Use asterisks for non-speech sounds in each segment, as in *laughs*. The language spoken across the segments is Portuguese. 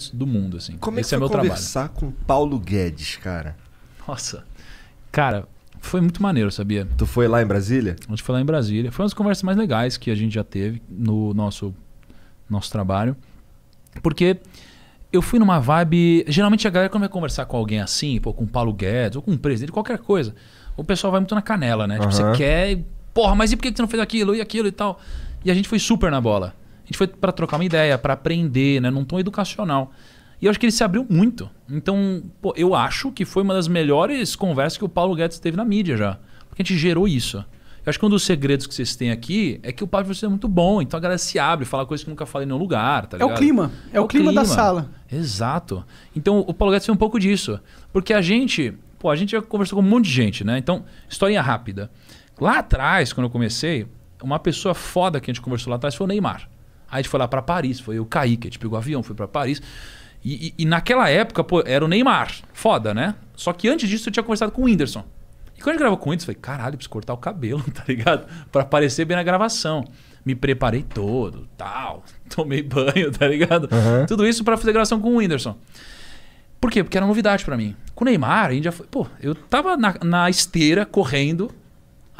talentos do mundo, assim. Como é Esse é, que é meu conversar com Paulo Guedes, cara? Nossa. Cara, foi muito maneiro, sabia? Tu foi lá em Brasília? A gente foi lá em Brasília. Foi uma das conversas mais legais que a gente já teve no nosso, nosso trabalho. Porque eu fui numa vibe. Geralmente a galera, quando vai conversar com alguém assim, pô, com o Paulo Guedes ou com o um presidente, qualquer coisa, o pessoal vai muito na canela, né? Uhum. Tipo, você quer. Porra, mas e por que você não fez aquilo e aquilo e tal? E a gente foi super na bola gente foi para trocar uma ideia, para aprender, né? Num tom educacional. E eu acho que ele se abriu muito. Então, pô, eu acho que foi uma das melhores conversas que o Paulo Guedes teve na mídia já. Porque a gente gerou isso. Eu acho que um dos segredos que vocês têm aqui é que o papo de vocês é muito bom, então a galera se abre, fala coisas que nunca falei em nenhum lugar, tá ligado? É o clima, é, é o, clima, clima, da sala. Exato. Então o Paulo Guedes tem um pouco disso. Porque a gente, pô, a gente já conversou com um monte de gente, né? Então, historinha rápida. Lá atrás, quando eu comecei, uma pessoa foda que a gente conversou lá atrás foi o Neymar. Aí a gente foi lá para Paris, foi eu, Kaique, a gente pegou o avião, foi para Paris. E, e, e, naquela época, pô, era o Neymar. Foda, né? Só que antes disso eu tinha conversado com o Whindersson. E quando a gente gravou com o Whindersson, eu falei, caralho, preciso cortar o cabelo, *laughs* tá ligado? Pra aparecer bem na gravação. Me preparei todo, tal. *laughs* Tomei banho, tá ligado? Uhum. Tudo isso para fazer gravação com o Whindersson. Por quê? Porque era novidade para mim. Com o Neymar, a gente já foi. Pô, eu tava na, na esteira correndo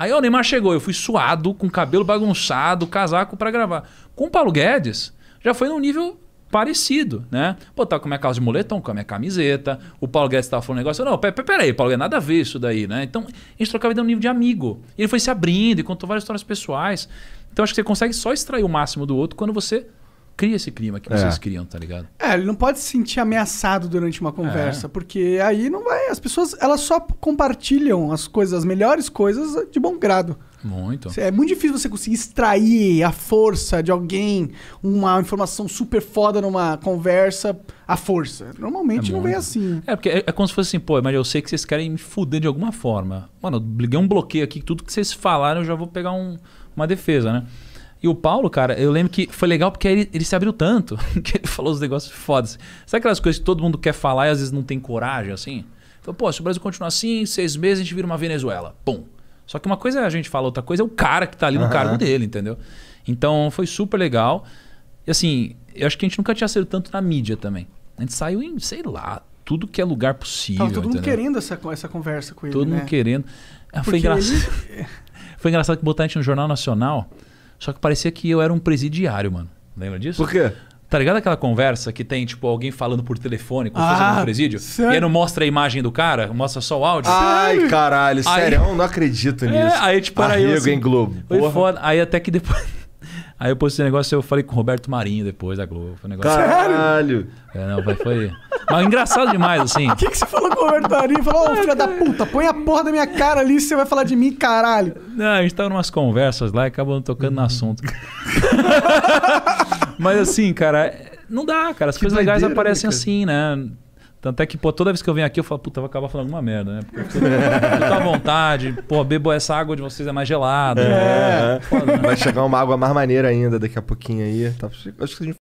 Aí o Neymar chegou, eu fui suado, com cabelo bagunçado, casaco para gravar. Com o Paulo Guedes, já foi num nível parecido, né? Pô, tá com a minha calça de moletom, com a minha camiseta. O Paulo Guedes tava falando um negócio. Não, peraí, Paulo Guedes, nada a ver isso daí, né? Então, a gente trocava de um nível de amigo. E ele foi se abrindo e contou várias histórias pessoais. Então, acho que você consegue só extrair o máximo do outro quando você cria esse clima que é. vocês criam, tá ligado? É, ele não pode se sentir ameaçado durante uma conversa, é. porque aí não vai. As pessoas elas só compartilham as coisas, as melhores coisas, de bom grado. Muito. É muito difícil você conseguir extrair a força de alguém, uma informação super foda numa conversa, a força. Normalmente é não vem assim. É, porque é, é, como se fosse assim, pô, mas eu sei que vocês querem me fuder de alguma forma. Mano, eu liguei um bloqueio aqui, tudo que vocês falaram eu já vou pegar um, uma defesa, né? E o Paulo, cara, eu lembro que foi legal porque ele, ele se abriu tanto *laughs* que ele falou os negócios fodas. Sabe aquelas coisas que todo mundo quer falar e às vezes não tem coragem, assim? Falou, pô, se o Brasil continuar assim, em seis meses a gente vira uma Venezuela. Pum. Só que uma coisa é a gente fala, outra coisa é o cara que tá ali uhum. no cargo dele, entendeu? Então foi super legal. E assim, eu acho que a gente nunca tinha sido tanto na mídia também. A gente saiu em, sei lá, tudo que é lugar possível. Tava todo entendeu? mundo querendo essa, essa conversa com ele. Todo né? mundo querendo. Ah, foi engraçado. Ele... *laughs* foi engraçado que botar a gente no Jornal Nacional. Só que parecia que eu era um presidiário, mano. Lembra disso? Por quê? Tá ligado aquela conversa que tem, tipo, alguém falando por telefone com ah, no presídio? Sério? E aí não mostra a imagem do cara, mostra só o áudio. Ai, caralho, sério, aí, eu não acredito é, nisso. É, aí, tipo, Arrego, era eu. Assim, hein, Globo. Foi foda. Aí até que depois. Aí eu postei esse negócio e eu falei com o Roberto Marinho depois da Globo. Foi um negócio. Caralho! É, não, foi. foi... Mas engraçado demais, assim. O que, que você falou com o Roberto Marinho? Falou, ô, ah, filha da puta, põe a porra da minha cara ali, você vai falar de mim, caralho. Não, a gente tava numas conversas lá e acabou tocando uhum. no assunto. *laughs* Mas assim, cara, não dá, cara. As que coisas legais né, aparecem assim, né? Tanto é que, pô, toda vez que eu venho aqui, eu falo, puta, vou acabar falando alguma merda, né? Porque eu tô à vontade, pô, bebo essa água de vocês é mais gelada. É. Né? Foda, né? Vai chegar uma água mais maneira ainda daqui a pouquinho aí. Tá? Acho que a gente